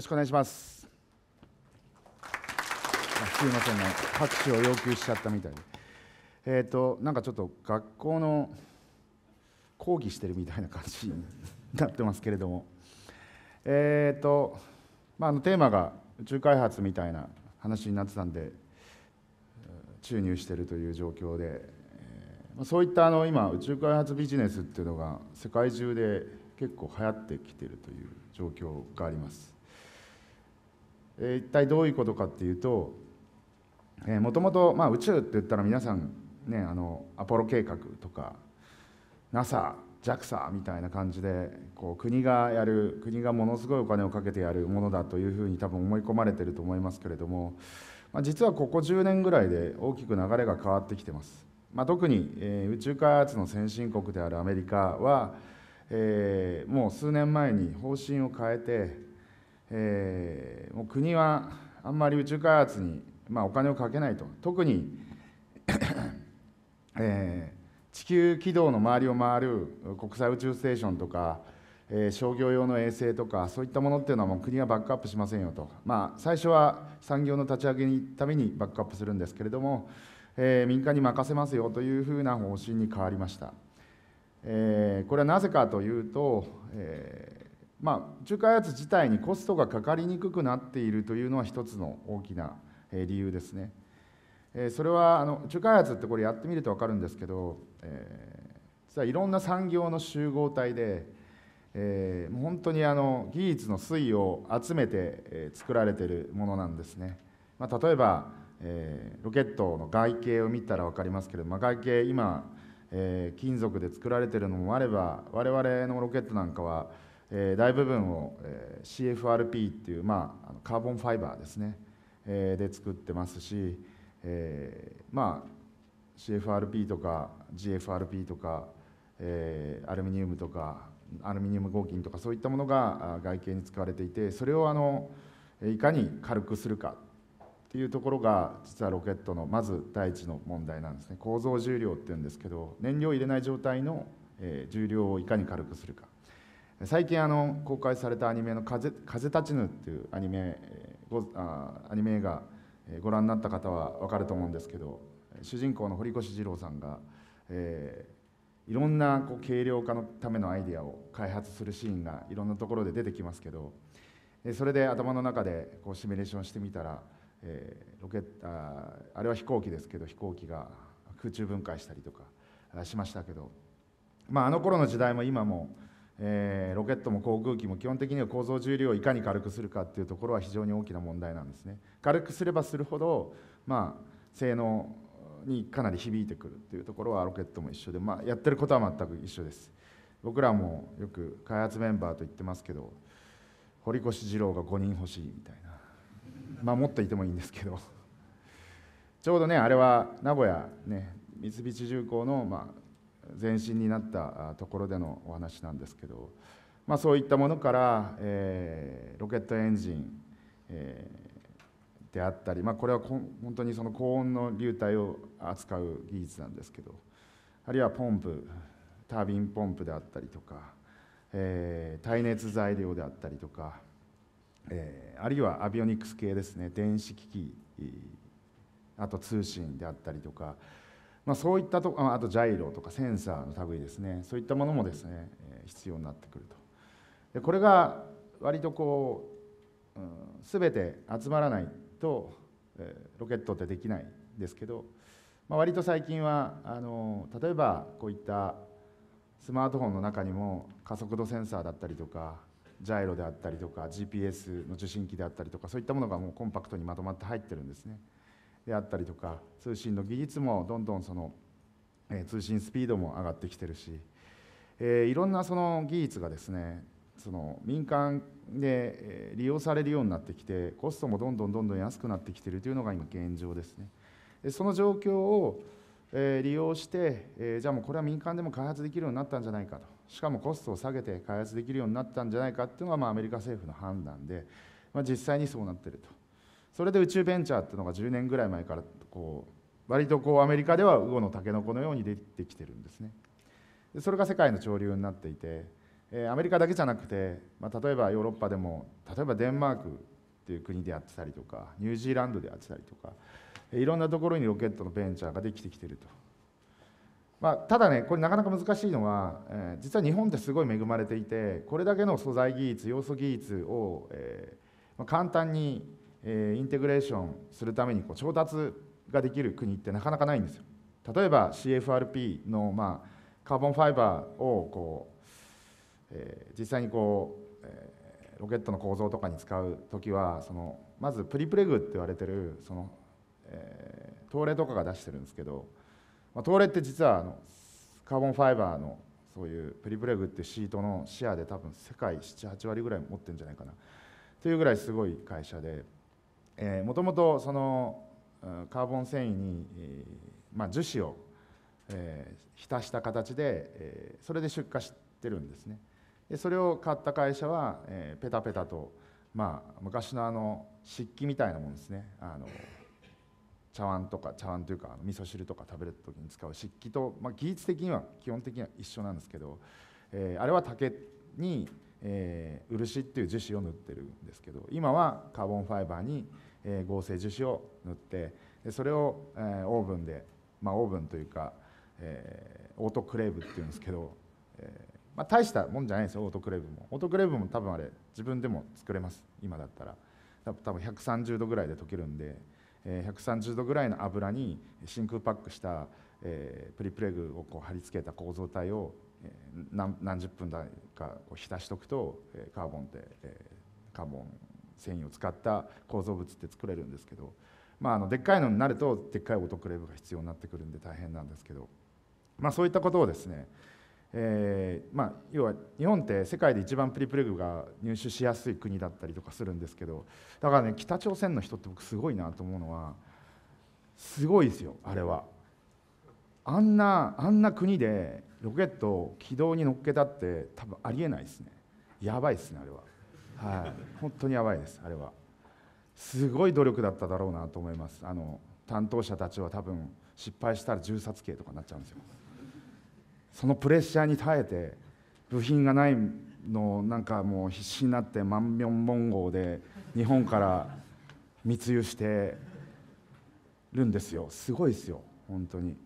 ろしくお願いします。すいませんね、拍手を要求しちゃったみたいで。えっ、ー、と、なんかちょっと学校の講義してるみたいな感じになってますけれども、えっ、ー、と、まあ、あのテーマが宇宙開発みたいな話になってたんで、注入してるという状況で、そういったあの今、宇宙開発ビジネスっていうのが世界中で結構流行ってきてるという状況があります。えー、一体どういうことかっていうともともと宇宙って言ったら皆さん、ね、あのアポロ計画とか NASA、JAXA みたいな感じでこう国がやる国がものすごいお金をかけてやるものだというふうに多分思い込まれてると思いますけれども、まあ、実はここ10年ぐらいで大きく流れが変わってきてます。まあ、特に、えー、宇宙開発の先進国であるアメリカは、えー、もう数年前に方針を変えてえー、もう国はあんまり宇宙開発に、まあ、お金をかけないと特に えー、地球軌道の周りを回る国際宇宙ステーションとか、えー、商業用の衛星とかそういったものっていうのはもう国はバックアップしませんよと、まあ、最初は産業の立ち上げのためにバックアップするんですけれども、えー、民間に任せますよというふうな方針に変わりました、えー、これはなぜかというと、えーまあ、中華開発自体にコストがかかりにくくなっているというのは一つの大きな理由ですね。それはあの中華開発ってこれやってみると分かるんですけど、えー、実はいろんな産業の集合体で、えー、本当にあの技術の推移を集めて作られてるものなんですね。まあ、例えば、えー、ロケットの外形を見たら分かりますけど、まあ、外形今、えー、金属で作られてるのもあれば我々のロケットなんかはえー、大部分を、えー、CFRP っていう、まあ、カーボンファイバーですね、えー、で作ってますし、えー、まあ CFRP とか GFRP とか、えー、アルミニウムとかアルミニウム合金とかそういったものが外形に使われていてそれをあのいかに軽くするかっていうところが実はロケットのまず第一の問題なんですね構造重量っていうんですけど燃料を入れない状態の重量をいかに軽くするか最近あの公開されたアニメの風「風立ちぬ」っていうアニメごあアニメ映画ご覧になった方は分かると思うんですけど主人公の堀越二郎さんが、えー、いろんなこう軽量化のためのアイデアを開発するシーンがいろんなところで出てきますけどそれで頭の中でこうシミュレーションしてみたら、えー、ロケああれは飛行機ですけど飛行機が空中分解したりとかしましたけど、まあ、あの頃の時代も今もえー、ロケットも航空機も基本的には構造重量をいかに軽くするかっていうところは非常に大きな問題なんですね軽くすればするほど、まあ、性能にかなり響いてくるっていうところはロケットも一緒で、まあ、やってることは全く一緒です僕らもよく開発メンバーと言ってますけど堀越二郎が5人欲しいみたいなまあもっといてもいいんですけどちょうどねあれは名古屋ね三菱重工の、まあ、前身になったところでのお話なんですけど、まあ、そういったものから、えー、ロケットエンジン、えー、であったり、まあ、これは本当にその高温の流体を扱う技術なんですけどあるいはポンプタービンポンプであったりとか、えー、耐熱材料であったりとか、えー、あるいはアビオニクス系ですね電子機器あと通信であったりとかまあ、そういったとあとジャイロとかセンサーの類ですねそういったものもですね必要になってくるとでこれが割とこう、うん、全て集まらないと、えロケットってできないんですけど、まあ、割と最近はあの例えばこういったスマートフォンの中にも加速度センサーだったりとかジャイロであったりとか GPS の受信機であったりとかそういったものがもうコンパクトにまとまって入ってるんですね。であったりとか通信の技術もどんどんその、え通信スピードも上がってきてるし、えいろんなその技術がですねその民間で利用されるようになってきてコストもどんどんどんどん安くなってきてるというのが今現状ですね。その状況を利用して、えじゃあもうこれは民間でも開発できるようになったんじゃないかとしかもコストを下げて開発できるようになったんじゃないかっていうのがまあアメリカ政府の判断で、まあ、実際にそうなってるとそれで宇宙ベンチャーっていうのが10年ぐらい前からこう割とこうアメリカでは魚のタケノコのように出てきてるんですねでそれが世界の潮流になっていて、えー、アメリカだけじゃなくて、まあ、例えばヨーロッパでも例えばデンマークっていう国でやってたりとかニュージーランドでやってたりとかいろんなところにロケットのベンチャーができてきてると。まあ、ただねこれなかなか難しいのは、えー、実は日本ってすごい恵まれていてこれだけの素材技術要素技術を、えーまあ、簡単にえインテグレーションするためにこう調達ができる国ってなかなかないんですよ。例えば CFRP の、まあ、カーボンファイバーをこう、えー、実際にこう、えー、ロケットの構造とかに使う時はそのまずプリプレグって言われてるその、えー、東レとかが出してるんですけど、まあ、東レって実はあのカーボンファイバーのそういうプリプレグってシートのシェアで多分世界78割ぐらい持ってるんじゃないかなというぐらいすごい会社で。えー、もともとそのカーボン繊維に、えー、まあ、樹脂を、えー、浸した形で、えー、それで出荷してるんですねでそれを買った会社は、えー、ペタペタと、まあ、昔のあの漆器みたいなもんですねあの茶碗とか茶碗というか味噌汁とか食べる時に使う漆器と、まあ、技術的には基本的には一緒なんですけど、えー、あれは竹に、えー、漆っていう樹脂を塗ってるんですけど今はカーボンファイバーに、え合成樹脂を塗ってでそれを、えオーブンで、まあ、オーブンというか、えオートクレーブっていうんですけど、えまあ、大したもんじゃないですよオートクレーブもオートクレーブも多分あれ自分でも作れます今だったら多分130度ぐらいで溶けるんで、え130度ぐらいの油に真空パックした、えプリプレグをこう貼り付けた構造体を何何十分だかこう浸しとくとカーボンってカーボン繊維を使った構造物って作れるんですけど、まあ、あのでっかいのになるとでっかいオートクレーブが必要になってくるんで大変なんですけど、まあ、そういったことをですねえーまあ、要は日本って世界で一番プリプレグが入手しやすい国だったりとかするんですけどだからね北朝鮮の人って僕すごいなと思うのはすごいですよあれはあんなあんな国でロケットを軌道に乗っけたって多分ありえないですねやばいですねあれははい、本当にやばいですあれはすごい努力だっただろうなと思いますあの担当者たちは多分失敗したら銃殺刑とかになっちゃうんですよそのプレッシャーに耐えて部品がないのなんかもう必死になって万病文号で日本から密輸してるんですよすごいですよ本当に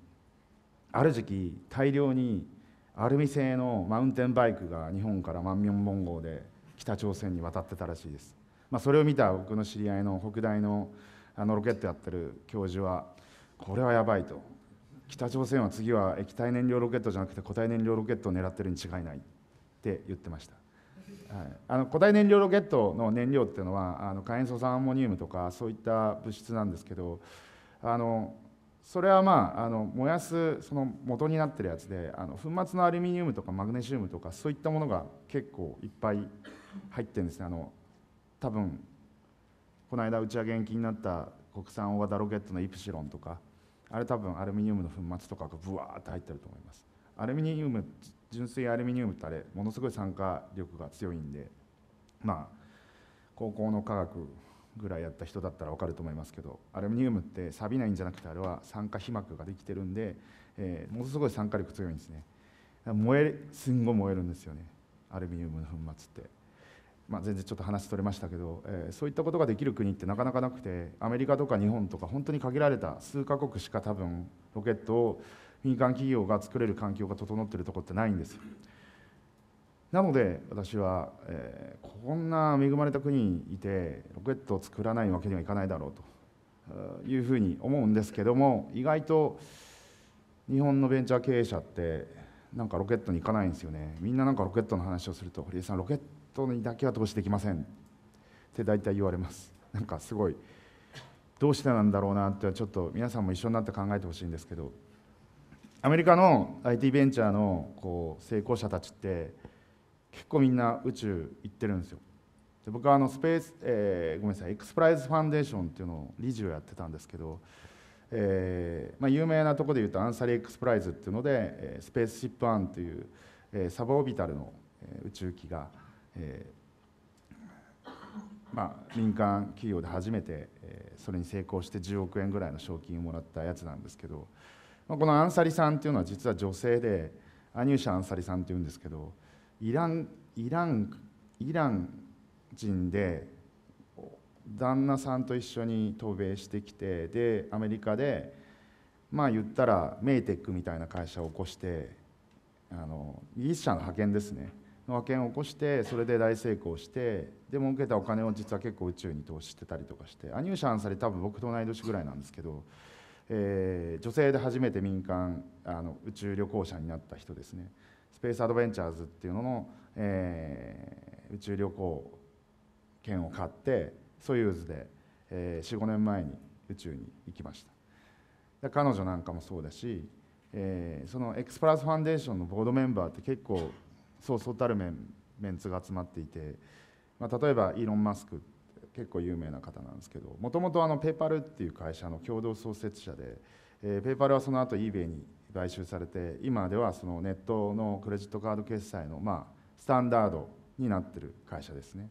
ある時期大量にアルミ製のマウンテンバイクが日本から万民文号で北朝鮮に渡ってたらしいです、まあ、それを見た僕の知り合いの北大のあのロケットやってる教授はこれはやばいと北朝鮮は次は液体燃料ロケットじゃなくて固体燃料ロケットを狙ってるに違いないって言ってました、はい、あの固体燃料ロケットの燃料っていうのはあの火炎素酸アンモニウムとかそういった物質なんですけどあのそれはまああの燃やすその元になってるやつであの粉末のアルミニウムとかマグネシウムとかそういったものが結構いっぱい入ってるんですねあの多分この間打ち上げ延期になった国産大型ロケットのイプシロンとかあれ多分アルミニウムの粉末とかがぶわーって入ってると思いますアルミニウム純粋アルミニウムってあれものすごい酸化力が強いんでまあ高校の科学ぐらいやった人だったら分かると思いますけどアルミニウムって錆びないんじゃなくてあれは酸化皮膜ができてるんで、えー、ものすごい酸化力強いんですね燃えすんごい燃えるんですよねアルミニウムの粉末ってまあ、全然ちょっと話それましたけど、えー、そういったことができる国ってなかなかなくてアメリカとか日本とか本当に限られた数カ国しか多分ロケットを民間企業が作れる環境が整ってるとこってないんですなので私は、えー、こんな恵まれた国にいてロケットを作らないわけにはいかないだろうというふうに思うんですけども意外と日本のベンチャー経営者ってなんかロケットに行かないんですよねみんななんかロケットの話をすると堀江さんロケットにだけは投資できませんって大体言われますなんかすごいどうしてなんだろうなってちょっと皆さんも一緒になって考えてほしいんですけどアメリカの IT ベンチャーのこう成功者たちって結構みんな宇宙行ってるんですよで僕はあのスペース、えー、ごめんなさいエクスプライズファンデーションっていうのを理事をやってたんですけど、えーまあ、有名なとこでいうとアンサリーエクスプライズっていうのでスペースシップアンっていう、えー、サブオービタルの宇宙機がえー、まあ、民間企業で初めて、えー、それに成功して10億円ぐらいの賞金をもらったやつなんですけど、まあ、このアンサリさんっていうのは実は女性でアニューシャ・アンサリさんっていうんですけどイランイランイラン人で旦那さんと一緒に渡米してきてでアメリカでまあ言ったらメイテックみたいな会社を起こしてあの技術者の派遣ですね派遣を起こしてそれで大成功してで儲けたお金を実は結構宇宙に投資してたりとかしてアニューシャンされ多分僕と同い年ぐらいなんですけど、えー、女性で初めて民間あの宇宙旅行者になった人ですねスペースアドベンチャーズっていうのの、えー、宇宙旅行券を買ってソユーズで、えー、45年前に宇宙に行きました彼女なんかもそうだし、えー、そのエクスプラスファンデーションのボードメンバーって結構そうそうたるメンメンツが集まっていて、まあ、例えばイーロン・マスク結構有名な方なんですけどもともとペーパルっていう会社の共同創設者で、えー、ペーパルはその後 eBay に買収されて今ではそのネットのクレジットカード決済の、まあ、スタンダードになってる会社ですね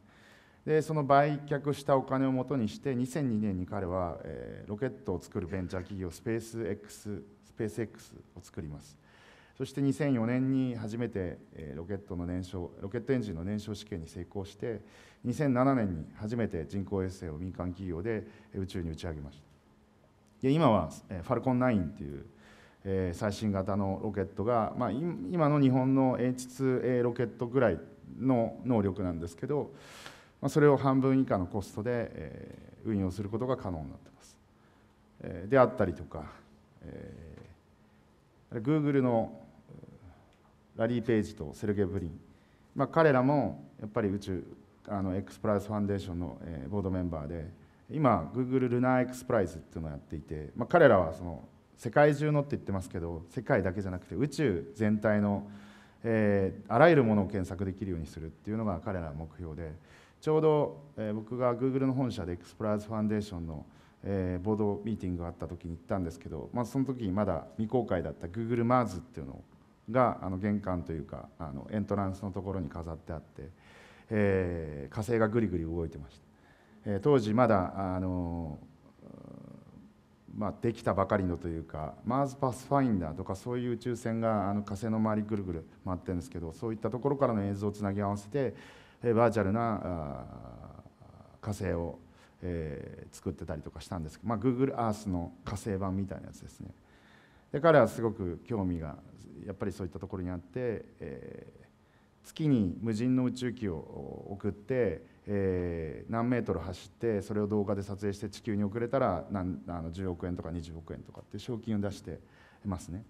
でその売却したお金をもとにして2002年に彼は、えー、ロケットを作るベンチャー企業スペース X スペース X を作りますそして2004年に初めてロケットの燃焼ロケットエンジンの燃焼試験に成功して2007年に初めて人工衛星を民間企業で宇宙に打ち上げましたで今はファルコン9というえ最新型のロケットが、まあ、今の日本の H2A ロケットぐらいの能力なんですけど、まあ、それを半分以下のコストで、え運用することが可能になってます。えであったりとか、えー、Google のラリー・ペイジとセルゲイ・ブリン、まあ、彼らもやっぱり宇宙あの X プライズファンデーションの、えー、ボードメンバーで今 Google ルナー X プライズっていうのをやっていて、まあ、彼らはその世界中のって言ってますけど世界だけじゃなくて宇宙全体の、えー、あらゆるものを検索できるようにするっていうのが彼らの目標でちょうど、えー、僕が Google の本社で X プライズファンデーションの、えー、ボードミーティングがあった時に行ったんですけど、まあ、その時にまだ未公開だった Google マーズっていうのをがあの玄関というかあのエントランスのところに飾ってあって、えー、火星がぐりぐり動いてました、えー、当時まだあのまあ、できたばかりのというかマーズ・パスファインダーとかそういう宇宙船があの火星の周りぐるぐる回ってるんですけどそういったところからの映像をつなぎ合わせて、えー、バーチャルな火星を、えー、作ってたりとかしたんですけど、まあ、Google Earth の火星版みたいなやつですね。で彼はすごく興味がやっぱりそういったところにあって、えー、月に無人の宇宙機を送って、えー、何メートル走ってそれを動画で撮影して地球に送れたら何あの10億円とか20億円とかって賞金を出してますね、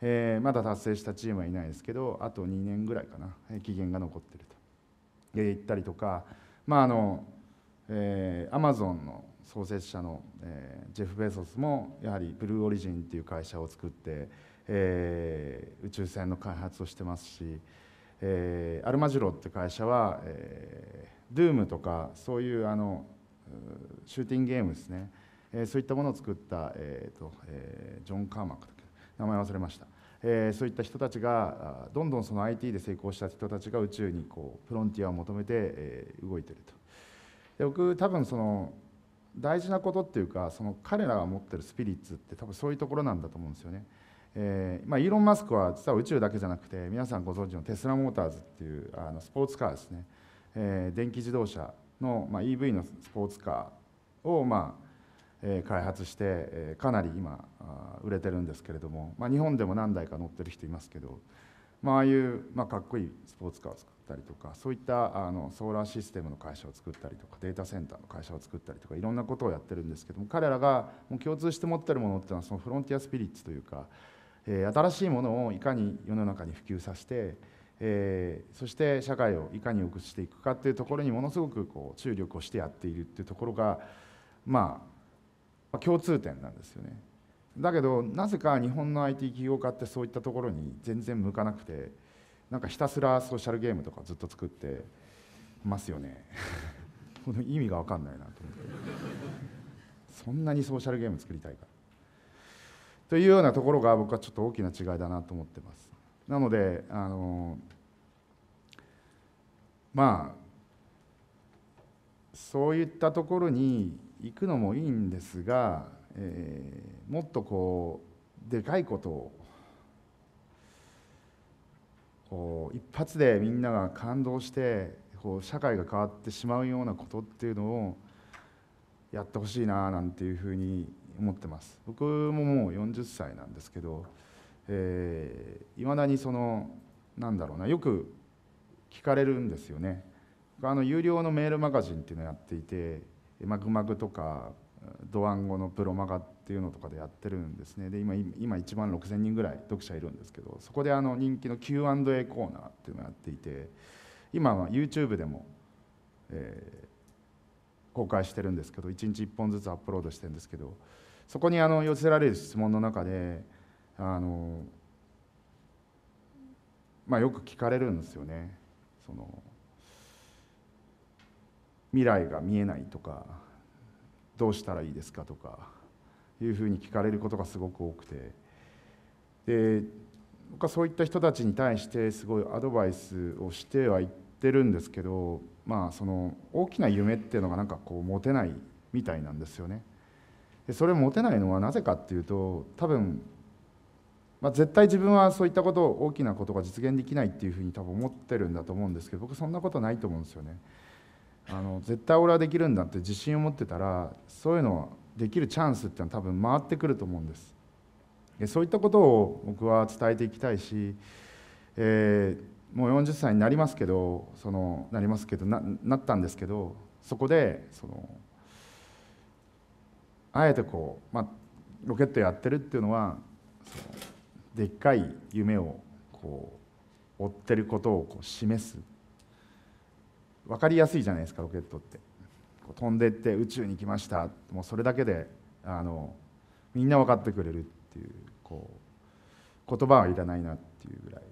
えー、まだ達成したチームはいないですけどあと2年ぐらいかな期限が残ってると。で行ったりとかまああのえー、アマゾンの創設者の、えー、ジェフ・ベゾスもやはりブルーオリジンという会社を作って、えー、宇宙船の開発をしてますし、えー、アルマジロって会社は、えー、ドゥームとかそういうあのシューティングゲームですね、えー、そういったものを作った、えーとえー、ジョン・カーマック名前忘れました、えー、そういった人たちがどんどんその IT で成功した人たちが宇宙にこうフロンティアを求めて、えー、動いてるとで僕多分その大事なことっていうかその彼らが持ってるスピリッツって多分そういうところなんだと思うんですよね。えーまあ、イーロン・マスクは実は宇宙だけじゃなくて皆さんご存知のテスラモーターズっていうあのスポーツカーですね、えー、電気自動車の、まあ、EV のスポーツカーを、まあえー、開発して、えー、かなり今あ売れてるんですけれども、まあ、日本でも何台か乗ってる人いますけど、まあ、あいう、まあ、かっこいいスポーツカーを作ったりとかそういったあのソーラーシステムの会社を作ったりとかデータセンターの会社を作ったりとかいろんなことをやってるんですけども彼らがもう共通して持ってるものっていうのはそのフロンティアスピリッツというか、えー、新しいものをいかに世の中に普及させて、えー、そして社会をいかに良くしていくかっていうところにものすごくこう注力をしてやっているっていうところがまあ共通点なんですよね。だけどなぜか日本の IT 起業家ってそういったところに全然向かなくてなんかひたすらソーシャルゲームとかずっと作ってますよね 意味が分かんないなと思ってそんなにソーシャルゲーム作りたいかというようなところが僕はちょっと大きな違いだなと思ってますなのであのまあそういったところに行くのもいいんですがえー、もっとこうでかいことをこう一発でみんなが感動してこう社会が変わってしまうようなことっていうのをやってほしいななんていうふうに思ってます僕ももう40歳なんですけどいま、えー、だにそのなんだろうなよく聞かれるんですよねあの有料のメールマガジンっていうのをやっていてマグマグとかドワンゴのプロマガっていうのとかでやってるんですねで今今1万6,000人ぐらい読者いるんですけどそこであの人気の Q&A コーナーっていうのをやっていて今は YouTube でも、えー、公開してるんですけど1日1本ずつアップロードしてるんですけどそこにあの寄せられる質問の中であの、まあ、よく聞かれるんですよね。その未来が見えないとかどうしたらいいですかとかいうふうに聞かれることがすごく多くてで僕はそういった人たちに対してすごいアドバイスをしてはいってるんですけど、まあ、その大きな夢っていうのがなんかこう持てないみたいなんですよね。でそれを持てないのはなぜかっていうと多分、まあ、絶対自分はそういったことを大きなことが実現できないっていうふうに多分思ってるんだと思うんですけど僕そんなことないと思うんですよね。あの絶対俺はできるんだって自信を持ってたらそういうのできるチャンスってのは多分回ってくると思うんですでそういったことを僕は伝えていきたいし、えー、もう40歳になりますけどそのなりますけどななったんですけどそこでそのあえてこう、まあ、ロケットやってるっていうのはでっかい夢をこう追ってることをこう示す分かりやすいじゃないですかロケットってこう飛んでって宇宙に来ましたもうそれだけであのみんな分かってくれるっていうこう言葉はいらないなっていうぐらい、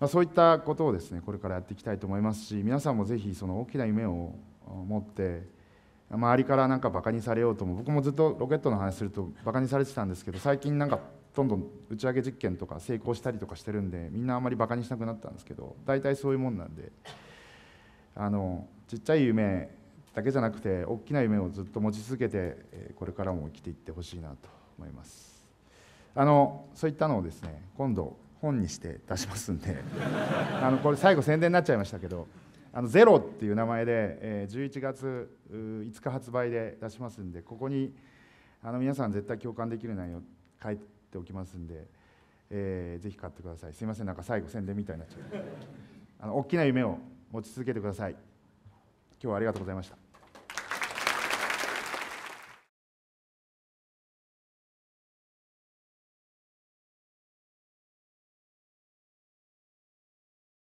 まあ、そういったことをですねこれからやっていきたいと思いますし皆さんもぜひその大きな夢を持って周りからなんかバカにされようとも僕もずっとロケットの話するとバカにされてたんですけど最近なんかどんどん打ち上げ実験とか成功したりとかしてるんでみんなあんまりバカにしなくなったんですけど大体そういうもんなんで。あのちっちゃい夢だけじゃなくて大きな夢をずっと持ち続けてこれからも生きていってほしいなと思いますあのそういったのをですね今度本にして出しますんで あのこれ最後宣伝になっちゃいましたけど「あのゼロっていう名前で、え11月5日発売で出しますんでここにあの皆さん絶対共感できる内容書いておきますんで、えー、ぜひ買ってくださいすいませんなんか最後宣伝みたいになっちゃうあの大きな夢を持ち続けてください今日はありがとうございました